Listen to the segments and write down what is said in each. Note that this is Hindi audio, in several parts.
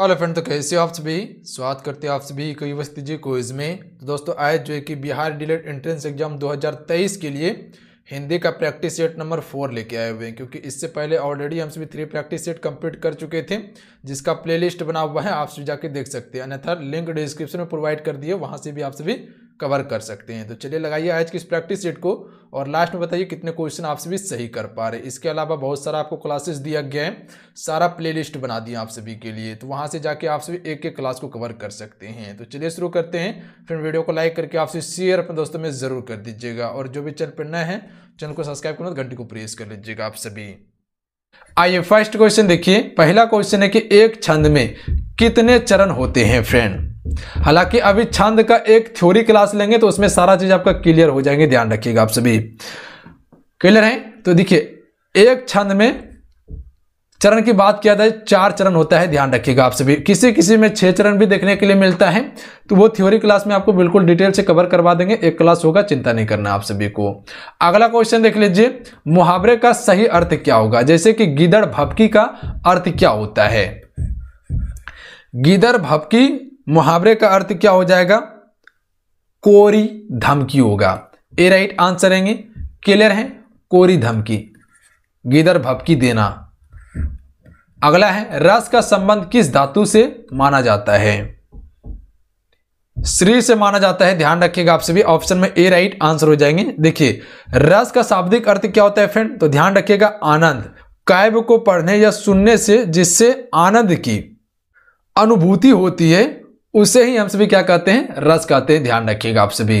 हेलो फ्रेंड तो कैसे हो आप सभी स्वागत करते हैं आप सभी को युवस्ती जी कोइज में तो दोस्तों आज जो है कि बिहार डिलेट एंट्रेंस एग्जाम 2023 के लिए हिंदी का प्रैक्टिस सेट नंबर फोर लेके आए हुए हैं क्योंकि इससे पहले ऑलरेडी हम सभी थ्री प्रैक्टिस सेट कंप्लीट कर चुके थे जिसका प्लेलिस्ट बना हुआ है आप सभी जाके देख सकते हैं अन्यथा लिंक डिस्क्रिप्शन में प्रोवाइड कर दिए वहाँ से भी आप सभी कवर कर सकते हैं तो चलिए लगाइए आज की इस प्रैक्टिस सेट को और लास्ट में बताइए कितने क्वेश्चन आप सभी सही कर पा रहे इसके अलावा बहुत सारा आपको क्लासेस दिया गया है सारा प्लेलिस्ट बना दिया आप सभी के लिए तो वहाँ से जाके आप सभी एक एक क्लास को कवर कर सकते हैं तो चलिए शुरू करते हैं फिर वीडियो को लाइक करके आपसे शेयर अपने दोस्तों में ज़रूर कर दीजिएगा और जो भी चैनल पर नए हैं चैनल को सब्सक्राइब करना घंटे को प्रेस कर लीजिएगा आप सभी आइए फर्स्ट क्वेश्चन देखिए पहला क्वेश्चन है कि एक छंद में कितने चरण होते हैं फ्रेंड हालांकि अभी छंद का एक थ्योरी क्लास लेंगे तो उसमें सारा चीज आपका क्लियर हो जाएंगे ध्यान रखिएगा आप सभी क्लियर है तो देखिए एक छंद में चरण की बात किया जाए चार चरण होता है ध्यान रखिएगा आप सभी किसी किसी में छह चरण भी देखने के लिए मिलता है तो वो थ्योरी क्लास में आपको बिल्कुल डिटेल से कवर करवा देंगे एक क्लास होगा चिंता नहीं करना आप सभी को अगला क्वेश्चन देख लीजिए मुहावरे का सही अर्थ क्या होगा जैसे कि गिदड़ भपकी का अर्थ क्या होता है गिदड़ भपकी मुहावरे का अर्थ क्या हो जाएगा कोरी धमकी होगा ए राइट आंसर रहेंगे क्लियर है कोरी धमकी गिदर भपकी देना अगला है रस का संबंध किस धातु से माना जाता है श्री से माना जाता है ध्यान रखिएगा आप सभी ऑप्शन में ए राइट आंसर हो जाएंगे देखिए रस का शाब्दिक अर्थ क्या होता है फ्रेंड तो ध्यान रखिएगा आनंद काव्य को पढ़ने या सुनने से जिससे आनंद की अनुभूति होती है उसे ही हम सभी क्या कहते हैं रस कहते हैं ध्यान रखिएगा आप सभी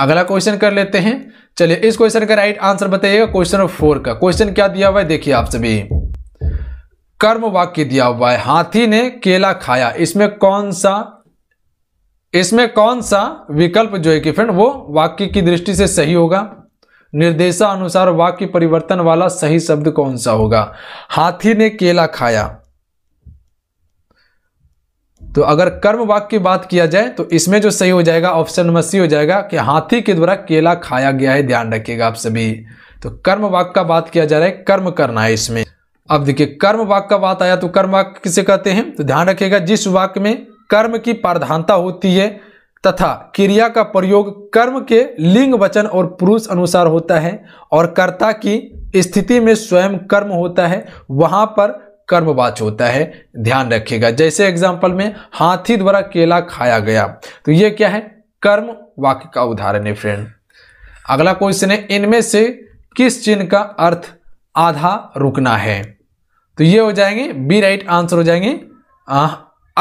अगला क्वेश्चन कर लेते हैं चलिए इस क्वेश्चन का राइट आंसर बताइएगा क्वेश्चन फोर का क्वेश्चन क्या दिया हुआ है देखिए आप सभी कर्म वाक्य दिया हुआ है हाथी ने केला खाया इसमें कौन सा इसमें कौन सा विकल्प जो है कि फ्रेंड वो वाक्य की दृष्टि से सही होगा निर्देशानुसार वाक्य परिवर्तन वाला सही शब्द कौन सा होगा हाथी ने केला खाया तो अगर कर्म वाक्य की बात किया जाए तो इसमें जो सही हो जाएगा ऑप्शन नंबर सी हो जाएगा कि हाथी के द्वारा केला खाया गया है ध्यान रखिएगा आप सभी तो कर्म वाक का बात किया जा रहा है कर्म करना है इसमें अब देखिए कर्म वाक का बात आया तो कर्म वाक्य किसे कहते हैं तो ध्यान रखिएगा जिस वाक्य में कर्म की प्रधानता होती है तथा क्रिया का प्रयोग कर्म के लिंग वचन और पुरुष अनुसार होता है और कर्ता की स्थिति में स्वयं कर्म होता है वहां पर कर्मवाच होता है ध्यान रखिएगा जैसे एग्जाम्पल में हाथी द्वारा केला खाया गया तो ये क्या है कर्म वाक्य का उदाहरण है फ्रेंड अगला क्वेश्चन है इनमें से किस चिन्ह का अर्थ आधा रुकना है तो ये हो जाएंगे बी राइट आंसर हो जाएंगे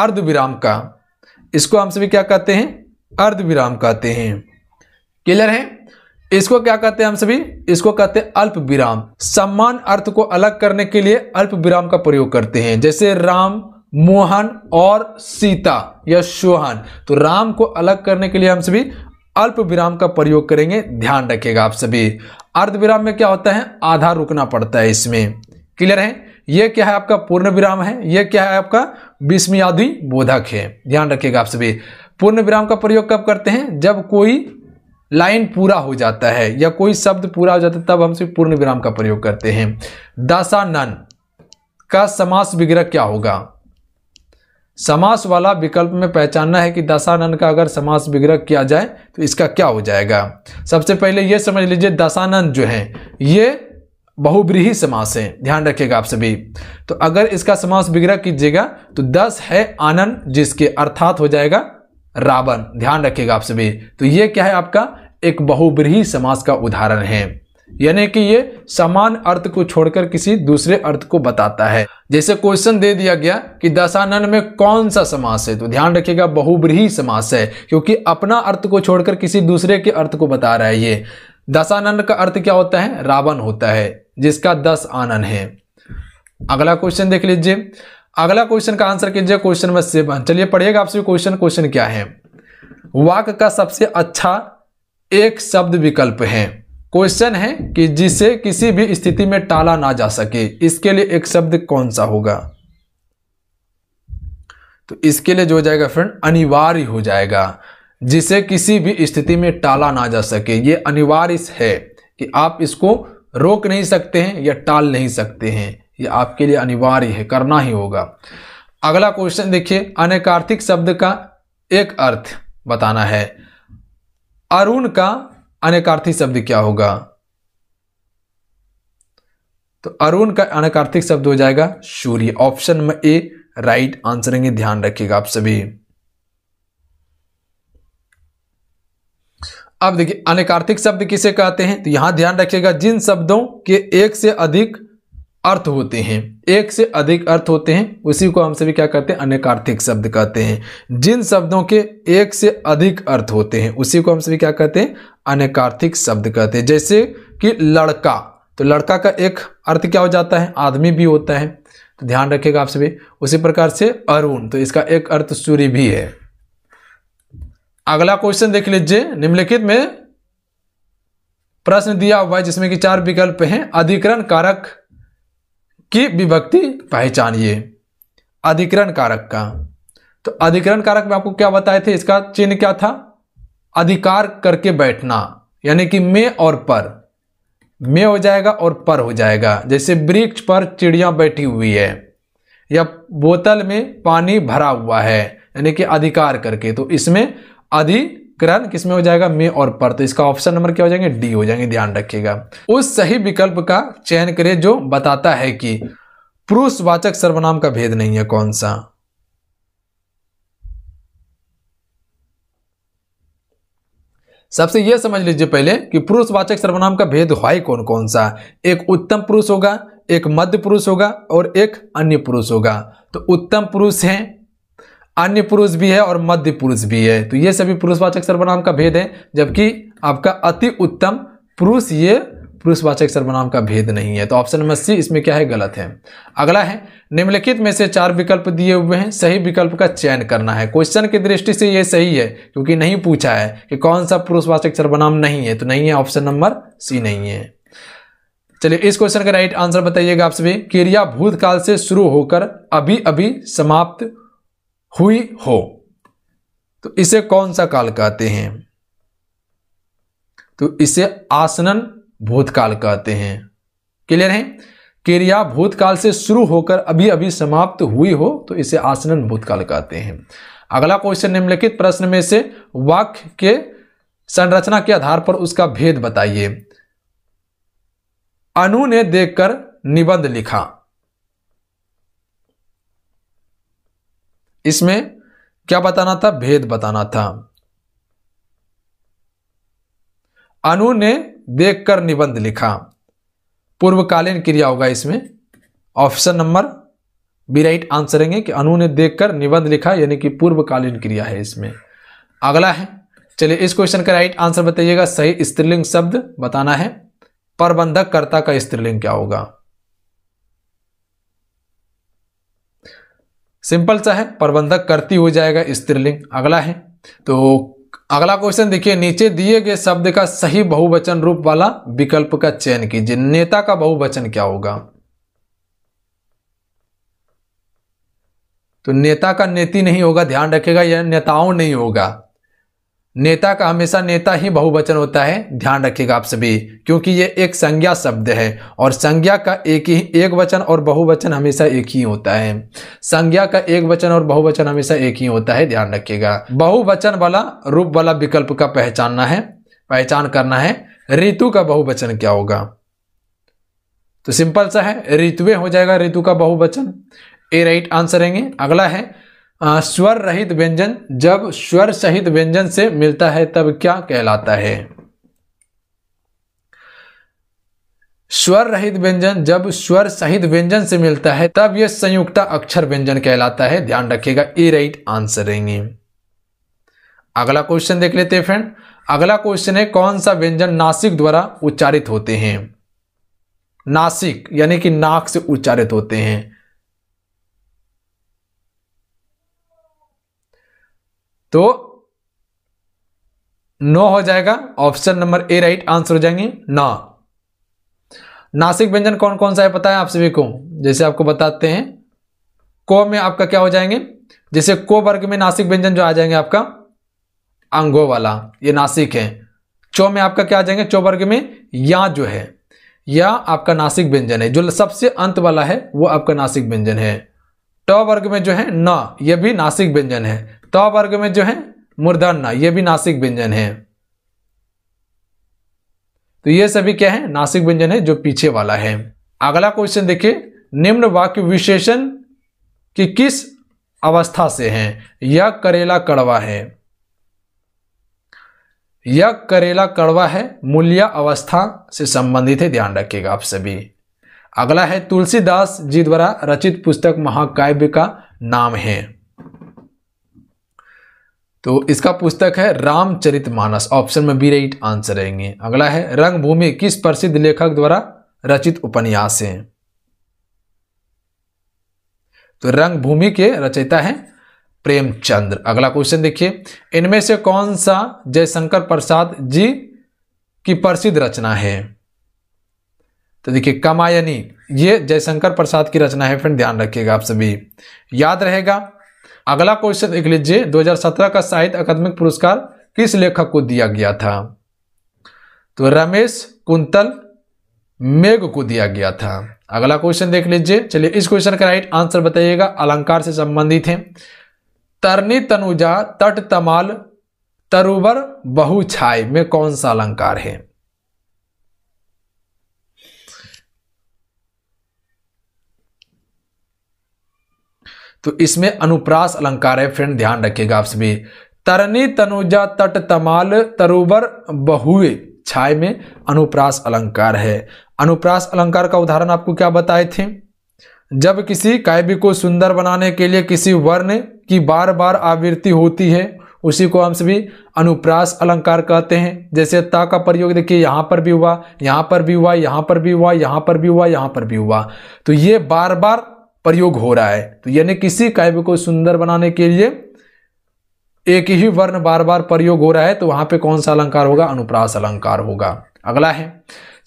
अर्ध विराम का इसको हम सभी क्या कहते हैं अर्ध विराम कहते हैं क्लियर है इसको क्या कहते हैं हम सभी इसको कहते हैं अल्प विराम सम्मान अर्थ को अलग करने के लिए अल्प विराम का प्रयोग करते हैं जैसे राम मोहन और सीता या सोहन तो राम को अलग करने के लिए हम सभी अल्प विराम का प्रयोग करेंगे ध्यान रखिएगा आप सभी अर्ध विराम में क्या होता है आधा रुकना पड़ता है इसमें क्लियर है यह क्या है आपका पूर्ण विराम है यह क्या है आपका विस्मयादि बोधक है ध्यान रखिएगा आप सभी पूर्ण विराम का प्रयोग कब करते हैं जब कोई लाइन पूरा हो जाता है या कोई शब्द पूरा हो जाता है तब हम सिर्फ पूर्ण विराम का प्रयोग करते हैं दशानन का समास विग्रह क्या होगा समास वाला विकल्प में पहचानना है कि दशानन का अगर समास विग्रह किया जाए तो इसका क्या हो जाएगा सबसे पहले यह समझ लीजिए दशानन जो है ये बहुब्रीही समास है ध्यान रखिएगा आप सभी तो अगर इसका समास विग्रह कीजिएगा तो दस है आनंद जिसके अर्थात हो जाएगा रावण ध्यान रखिएगा आप सभी तो ये क्या है आपका एक बहुब्रीही समास का उदाहरण है यानी कि ये समान अर्थ को छोड़कर किसी दूसरे अर्थ को बताता है जैसे क्वेश्चन दे दिया गया कि दशानन में कौन सा समास है तो ध्यान रखिएगा बहुब्रीही समास है क्योंकि अपना अर्थ को छोड़कर किसी दूसरे के अर्थ को बता रहा है ये दशानन का अर्थ क्या होता है रावण होता है जिसका दस आनन है अगला क्वेश्चन देख लीजिए अगला क्वेश्चन का आंसर कीजिए क्वेश्चन नंबर सेवन चलिए पढ़िएगा आपसे क्वेश्चन क्वेश्चन क्या है वाक का सबसे अच्छा एक शब्द विकल्प है क्वेश्चन है कि जिसे किसी भी स्थिति में टाला ना जा सके इसके लिए एक शब्द कौन सा होगा तो इसके लिए जो हो जाएगा फ्रेंड अनिवार्य हो जाएगा जिसे किसी भी स्थिति में टाला ना जा सके ये अनिवार्य है कि आप इसको रोक नहीं सकते हैं या टाल नहीं सकते हैं ये आपके लिए अनिवार्य है करना ही होगा अगला क्वेश्चन देखिए अनेकार्थिक शब्द का एक अर्थ बताना है अरुण का अनेकार्थी शब्द क्या होगा तो अरुण का अनेकार्थिक शब्द हो जाएगा सूर्य ऑप्शन में ए राइट आंसर है ध्यान रखिएगा आप सभी अब देखिए अनेकार्थिक शब्द किसे कहते हैं तो यहां ध्यान रखिएगा जिन शब्दों के एक से अधिक अर्थ होते हैं एक से अधिक अर्थ होते हैं उसी को हम सभी क्या कहते हैं अनेकार्थिक शब्द कहते हैं जिन शब्दों के एक से अधिक अर्थ होते हैं उसी को हम सभी क्या कहते हैं अनेकार्थिक शब्द कहते हैं जैसे कि लड़का तो लड़का का एक अर्थ क्या हो जाता है आदमी भी होता है तो ध्यान रखिएगा आप सभी उसी प्रकार से अरुण तो इसका एक अर्थ सूर्य भी है अगला क्वेश्चन देख लीजिए निम्नलिखित में प्रश्न दिया हुआ है जिसमें कि चार विकल्प हैं अधिकरण कारक की विभक्ति पहचानिए अधिकरण कारक का तो अधिकरण कारक में आपको क्या बताए थे इसका चिन्ह क्या था अधिकार करके बैठना यानी कि मे और पर मे हो जाएगा और पर हो जाएगा जैसे वृक्ष पर चिड़िया बैठी हुई है या बोतल में पानी भरा हुआ है यानी कि अधिकार करके तो इसमें अधि ग्रहण किसमें हो जाएगा मे और पर तो इसका ऑप्शन नंबर क्या हो जाएंगे डी हो जाएंगे ध्यान रखिएगा उस सही विकल्प का चयन करें जो बताता है कि पुरुषवाचक सर्वनाम का भेद नहीं है कौन सा सबसे यह समझ लीजिए पहले कि पुरुषवाचक सर्वनाम का भेद हुआ कौन कौन सा एक उत्तम पुरुष होगा एक मध्य पुरुष होगा और एक अन्य पुरुष होगा तो उत्तम पुरुष है अन्य पुरुष भी है और मध्य पुरुष भी है तो ये सभी पुरुषवाचक सर्वनाम का भेद है जबकि आपका अति उत्तम पुरुष ये पुरुषवाचक सर्वनाम का भेद नहीं है तो ऑप्शन नंबर सी इसमें क्या है गलत है अगला है निम्नलिखित में से चार विकल्प दिए हुए हैं सही विकल्प का चयन करना है क्वेश्चन की दृष्टि से ये सही है क्योंकि नहीं पूछा है कि कौन सा पुरुषवाचक सर्वनाम नहीं है तो नहीं है ऑप्शन नंबर सी नहीं है चलिए इस क्वेश्चन का राइट आंसर बताइएगा आप सभी क्रिया भूतकाल से शुरू होकर अभी अभी समाप्त हुई हो तो इसे कौन सा काल कहते हैं तो इसे आसनन भूतकाल कहते हैं क्लियर है क्रिया भूतकाल से शुरू होकर अभी अभी समाप्त हुई हो तो इसे आसनन भूतकाल कहते हैं अगला क्वेश्चन निम्नलिखित प्रश्न में से वाक्य के संरचना के आधार पर उसका भेद बताइए अनु ने देखकर निबंध लिखा इसमें क्या बताना था भेद बताना था अनु ने देखकर निबंध लिखा पूर्वकालीन क्रिया होगा इसमें option number B right answer रहेंगे कि अनु ने देखकर निबंध लिखा यानी कि पूर्वकालीन क्रिया है इसमें अगला है चलिए इस क्वेश्चन का राइट आंसर बताइएगा सही स्त्रीलिंग शब्द बताना है प्रबंधक कर्ता का स्त्रीलिंग क्या होगा सिंपल सा है प्रबंधक करती हो जाएगा स्त्रीलिंग अगला है तो अगला क्वेश्चन देखिए नीचे दिए गए शब्द का सही बहुवचन रूप वाला विकल्प का चयन कीजिए नेता का बहुवचन क्या होगा तो नेता का नेति नहीं होगा ध्यान रखेगा यह नेताओं नहीं होगा नेता का हमेशा नेता ही बहुवचन होता है ध्यान रखिएगा आप सभी क्योंकि ये एक संज्ञा शब्द है और संज्ञा का एक ही एक वचन और बहुवचन हमेशा एक ही होता है संज्ञा का एक वचन और बहुवचन हमेशा एक ही होता है ध्यान रखिएगा बहुवचन वाला रूप वाला विकल्प का पहचानना है पहचान करना है ऋतु का बहुवचन क्या होगा तो सिंपल सा है ऋतुए हो जाएगा ऋतु का बहुवचन ए राइट आंसर रहेंगे अगला है स्वर रहित व्यंजन जब स्वर सहित व्यंजन से मिलता है तब क्या कहलाता है स्वर रहित व्यंजन जब स्वर सहित व्यंजन से मिलता है तब यह संयुक्ता अक्षर व्यंजन कहलाता है ध्यान रखिएगा ए राइट आंसर रहेंगे अगला क्वेश्चन देख लेते हैं फ्रेंड अगला क्वेश्चन है कौन सा व्यंजन नासिक द्वारा उच्चारित होते हैं नासिक यानी कि नाक से उच्चारित होते हैं तो नो हो जाएगा option number A right answer हो जाएंगे ना नासिक व्यंजन कौन कौन सा है पता है आप सभी को जैसे आपको बताते हैं को में आपका क्या हो जाएंगे जैसे को वर्ग में नासिक व्यंजन जो आ जाएंगे आपका अंगो वाला ये नासिक है चो में आपका क्या आ जाएंगे चो वर्ग में या जो है या आपका नासिक व्यंजन है जो सबसे अंत वाला है वो आपका नासिक व्यंजन है ट वर्ग में जो है न यह भी नासिक व्यंजन है तो वर्ग में जो है मूर्धन्य ये भी नासिक व्यंजन है तो ये सभी क्या है नासिक व्यंजन है जो पीछे वाला है अगला क्वेश्चन देखिए निम्न वाक्य विशेषण कि किस अवस्था से है यह करेला कड़वा है यह करेला कड़वा है मूल्य अवस्था से संबंधित है ध्यान रखिएगा आप सभी अगला है तुलसीदास जी द्वारा रचित पुस्तक महाकाव्य का नाम है तो इसका पुस्तक है रामचरित मानस ऑप्शन में बी राइट आंसर रहेंगे अगला है रंगभूमि किस प्रसिद्ध लेखक द्वारा रचित उपन्यास है तो रंगभूमि के रचयिता है प्रेमचंद्र अगला क्वेश्चन देखिए इनमें से कौन सा जयशंकर प्रसाद जी की प्रसिद्ध रचना है तो देखिए कमायनी ये जयशंकर प्रसाद की रचना है फ्रेंड ध्यान रखिएगा आप सभी याद रहेगा अगला क्वेश्चन देख लीजिए 2017 का साहित्य अकादमिक पुरस्कार किस लेखक को दिया गया था तो रमेश कुंतल मेघ को दिया गया था अगला क्वेश्चन देख लीजिए चलिए इस क्वेश्चन का राइट आंसर बताइएगा अलंकार से संबंधित है तरनी तनुजा तट तमाल तरुबर बहु छाय में कौन सा अलंकार है तो इसमें अनुप्रास अलंकार है फ्रेंड ध्यान रखिएगा आप सभी तरनी तनुजा तट तमाल तरुबर बहुए छाय में अनुप्रास अलंकार है अनुप्रास अलंकार का उदाहरण आपको क्या बताए थे जब किसी काव्य को सुंदर बनाने के लिए किसी वर्ण की बार बार आवृत्ति होती है उसी को हम सभी अनुप्रास अलंकार कहते हैं जैसे ता का प्रयोग देखिए यहाँ पर भी हुआ यहाँ पर भी हुआ यहाँ पर भी हुआ यहाँ पर भी हुआ यहाँ पर भी हुआ तो ये बार बार प्रयोग हो रहा है तो यानी किसी काव्य को सुंदर बनाने के लिए एक ही वर्ण बार बार प्रयोग हो रहा है तो वहां पे कौन सा अलंकार होगा अनुप्रास अलंकार होगा अगला है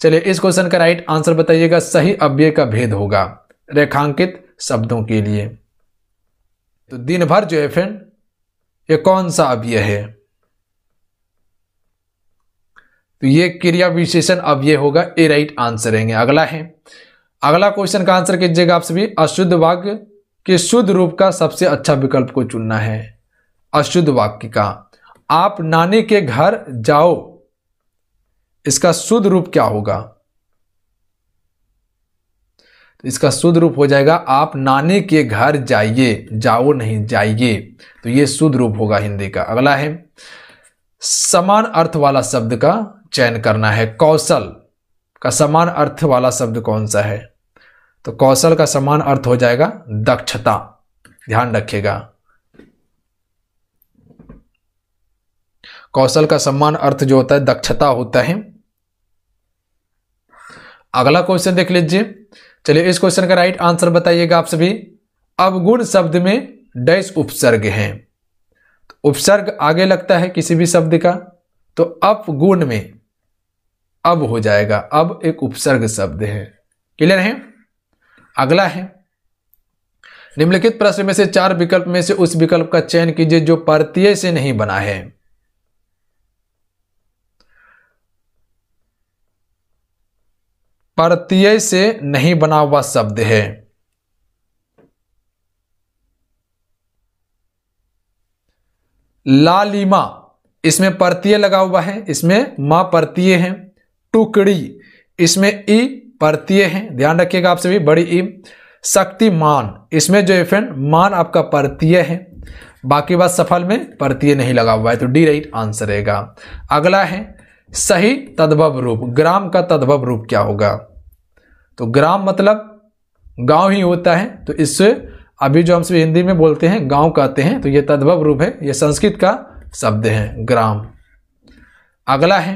चलिए इस क्वेश्चन का राइट आंसर बताइएगा सही अव्यय का भेद होगा रेखांकित शब्दों के लिए तो दिन भर जो है फ्रेंड ये कौन सा अव्यय है तो ये क्रिया विशेषण अव्यय होगा ए राइट आंसर रहेंगे अगला है अगला क्वेश्चन का आंसर कीजिएगा आप सभी अशुद्ध वाक्य के शुद्ध रूप का सबसे अच्छा विकल्प को चुनना है अशुद्ध वाक्य का आप नानी के घर जाओ इसका शुद्ध रूप क्या होगा तो इसका शुद्ध रूप हो जाएगा आप नानी के घर जाइए जाओ नहीं जाइए तो ये शुद्ध रूप होगा हिंदी का अगला है समान अर्थ वाला शब्द का चयन करना है कौशल का समान अर्थ वाला शब्द कौन सा है तो कौशल का समान अर्थ हो जाएगा दक्षता ध्यान रखिएगा कौशल का समान अर्थ जो होता है दक्षता होता है अगला क्वेश्चन देख लीजिए चलिए इस क्वेश्चन का राइट आंसर बताइएगा आप सभी अवगुण शब्द में डैश उपसर्ग है तो उपसर्ग आगे लगता है किसी भी शब्द का तो अपगुण में अब हो जाएगा अब एक उपसर्ग शब्द है क्लियर है अगला है निम्नलिखित प्रश्न में से चार विकल्प में से उस विकल्प का चयन कीजिए जो प्रत्यय से नहीं बना है प्रत्यय से नहीं बना हुआ शब्द है लालिमा इसमें प्रत्यय लगा हुआ है इसमें मां प्रत्यय है टुकड़ी इसमें ई परतीय है ध्यान रखिएगा आप सभी बड़ी ई शक्तिमान इसमें जो एफ मान आपका परतीय है बाकी बात सफल में परतीय नहीं लगा हुआ है तो डी राइट आंसर रहेगा अगला है सही तद्भव रूप ग्राम का तद्भव रूप क्या होगा तो ग्राम मतलब गांव ही होता है तो इससे अभी जो हम सभी हिंदी में बोलते हैं गांव कहते हैं तो ये तद्भव रूप है ये संस्कृत का शब्द है ग्राम अगला है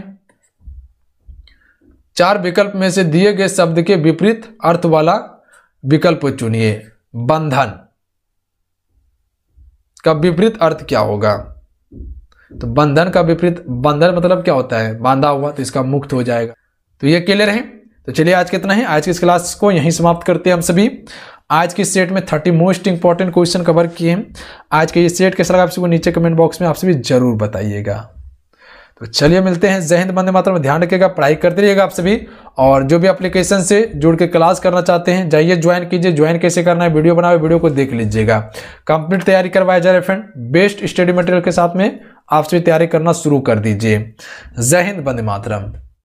चार विकल्प में से दिए गए शब्द के विपरीत अर्थ वाला विकल्प चुनिए बंधन का विपरीत अर्थ क्या होगा तो बंधन का विपरीत बंधन मतलब क्या होता है बांधा हुआ तो इसका मुक्त हो जाएगा तो ये क्लियर है तो चलिए आज कितना है आज की इस क्लास को यहीं समाप्त करते हैं हम सभी आज के सेट में thirty most important question cover किए हैं आज के ये सेट कैसा लगा आप को नीचे कमेंट बॉक्स में आप सभी जरूर बताइएगा तो चलिए मिलते हैं जय हिंद बंदे मात्रा में ध्यान रखिएगा पढ़ाई करते रहिएगा आप सभी और जो भी एप्लीकेशन से जुड़ के क्लास करना चाहते हैं जाइए ज्वाइन कीजिए ज्वाइन कैसे करना है वीडियो बनाए वीडियो को देख लीजिएगा कंप्लीट तैयारी करवाया जा रहा है फ्रेंड बेस्ट स्टडी मटेरियल के साथ में आप सभी तैयारी करना शुरू कर दीजिए जय हिंद बंदे मातरम